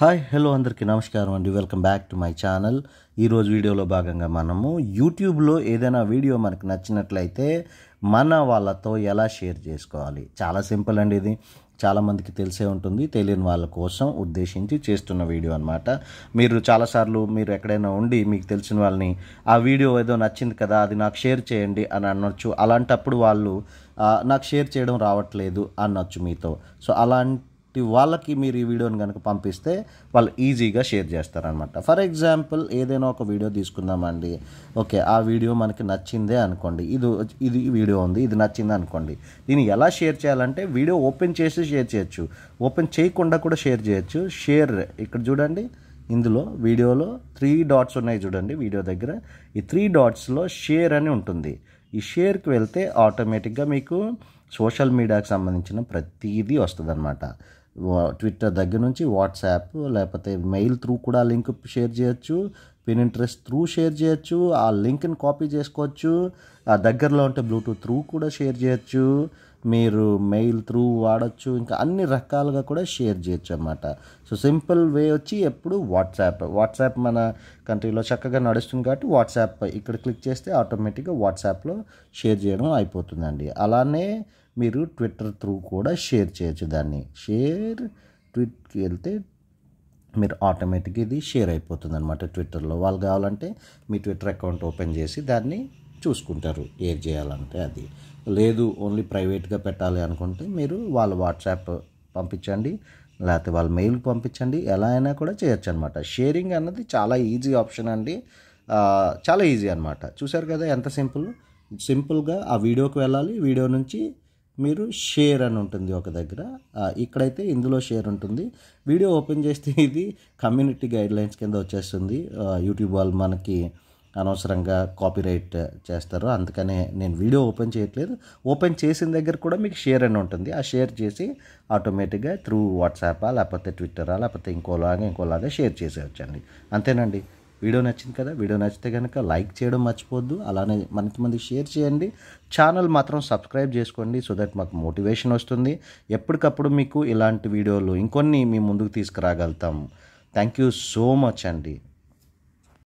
hi hello అందరికీ నమస్కారం అండి welcome back to my channel ఈరోజు వీడియోలో భాగంగా మనము యూట్యూబ్లో ఏదైనా వీడియో మనకు నచ్చినట్లయితే మన వాళ్ళతో ఎలా షేర్ చేసుకోవాలి చాలా సింపుల్ అండి ఇది చాలామందికి తెలిసే ఉంటుంది తెలియని వాళ్ళ కోసం ఉద్దేశించి చేస్తున్న వీడియో అనమాట మీరు చాలాసార్లు మీరు ఎక్కడైనా ఉండి మీకు తెలిసిన వాళ్ళని ఆ వీడియో ఏదో నచ్చింది కదా అది నాకు షేర్ చేయండి అని అనొచ్చు అలాంటప్పుడు వాళ్ళు నాకు షేర్ చేయడం రావట్లేదు అనొచ్చు మీతో సో అలాంటి వాళ్ళకి మీరు ఈ వీడియోని కనుక పంపిస్తే వాళ్ళు ఈజీగా షేర్ చేస్తారనమాట ఫర్ ఎగ్జాంపుల్ ఏదైనా ఒక వీడియో తీసుకుందామండి ఓకే ఆ వీడియో మనకి నచ్చిందే అనుకోండి ఇది ఇది వీడియో ఉంది ఇది నచ్చింది అనుకోండి దీన్ని ఎలా షేర్ చేయాలంటే వీడియో ఓపెన్ చేసి షేర్ చేయొచ్చు ఓపెన్ చేయకుండా కూడా షేర్ చేయొచ్చు షేర్ ఇక్కడ చూడండి ఇందులో వీడియోలో త్రీ డాట్స్ ఉన్నాయి చూడండి వీడియో దగ్గర ఈ త్రీ డాట్స్లో షేర్ అని ఉంటుంది ఈ షేర్కి వెళ్తే ఆటోమేటిక్గా మీకు సోషల్ మీడియాకి సంబంధించిన ప్రతిదీ వస్తుందన్నమాట ట్విట్టర్ దగ్గర నుంచి వాట్సాప్ లేకపోతే మెయిల్ త్రూ కూడా లింక్ షేర్ చేయొచ్చు పిన్ ఇంట్రెస్ట్ త్రూ షేర్ చేయొచ్చు ఆ లింక్ని కాపీ చేసుకోవచ్చు ఆ దగ్గరలో ఉంటే బ్లూటూత్ త్రూ కూడా షేర్ చేయొచ్చు మీరు మెయిల్ త్రూ వాడచ్చు ఇంకా అన్ని రకాలుగా కూడా షేర్ చేయొచ్చు అన్నమాట సో సింపుల్ వే వచ్చి ఎప్పుడు వాట్సాప్ వాట్సాప్ మన కంట్రీలో చక్కగా నడుస్తుంది కాబట్టి వాట్సాప్ ఇక్కడ క్లిక్ చేస్తే ఆటోమేటిక్గా వాట్సాప్లో షేర్ చేయడం అయిపోతుందండి అలానే మీరు ట్విట్టర్ త్రూ కూడా షేర్ చేయొచ్చు దాన్ని షేర్ ట్విట్కి వెళ్తే మీరు ఆటోమేటిక్గా ఇది షేర్ అయిపోతుంది అనమాట ట్విట్టర్లో వాళ్ళు కావాలంటే మీ ట్విట్టర్ అకౌంట్ ఓపెన్ చేసి దాన్ని చూసుకుంటారు ఏది చేయాలంటే అది లేదు ఓన్లీ ప్రైవేట్గా పెట్టాలి అనుకుంటే మీరు వాళ్ళ వాట్సాప్ పంపించండి లేకపోతే వాళ్ళ మెయిల్ పంపించండి ఎలా అయినా కూడా చేయొచ్చు అనమాట షేరింగ్ అన్నది చాలా ఈజీ ఆప్షన్ అండి చాలా ఈజీ అనమాట చూసారు కదా ఎంత సింపుల్ సింపుల్గా ఆ వీడియోకి వెళ్ళాలి వీడియో నుంచి మీరు షేర్ అని ఉంటుంది ఒక దగ్గర ఇక్కడైతే ఇందులో షేర్ ఉంటుంది వీడియో ఓపెన్ చేస్తే ఇది కమ్యూనిటీ గైడ్లైన్స్ కింద వచ్చేస్తుంది యూట్యూబ్ వాళ్ళు మనకి అనవసరంగా కాపీరైట్ చేస్తారు అందుకనే నేను వీడియో ఓపెన్ చేయట్లేదు ఓపెన్ చేసిన దగ్గర కూడా మీకు షేర్ అని ఉంటుంది ఆ షేర్ చేసి ఆటోమేటిక్గా త్రూ వాట్సాపా లేకపోతే ట్విట్టరా లేకపోతే ఇంకోలాగా ఇంకోలాగా షేర్ చేసేవచ్చండి అంతేనండి వీడియో నచ్చింది కదా వీడియో నచ్చితే కనుక లైక్ చేయడం మర్చిపోద్దు అలానే మంది షేర్ చేయండి ఛానల్ మాత్రం సబ్స్క్రైబ్ చేసుకోండి సో దట్ మాకు మోటివేషన్ వస్తుంది ఎప్పటికప్పుడు మీకు ఇలాంటి వీడియోలు ఇంకొన్ని మీ ముందుకు తీసుకురాగలుగుతాం థ్యాంక్ యూ సో మచ్ అండి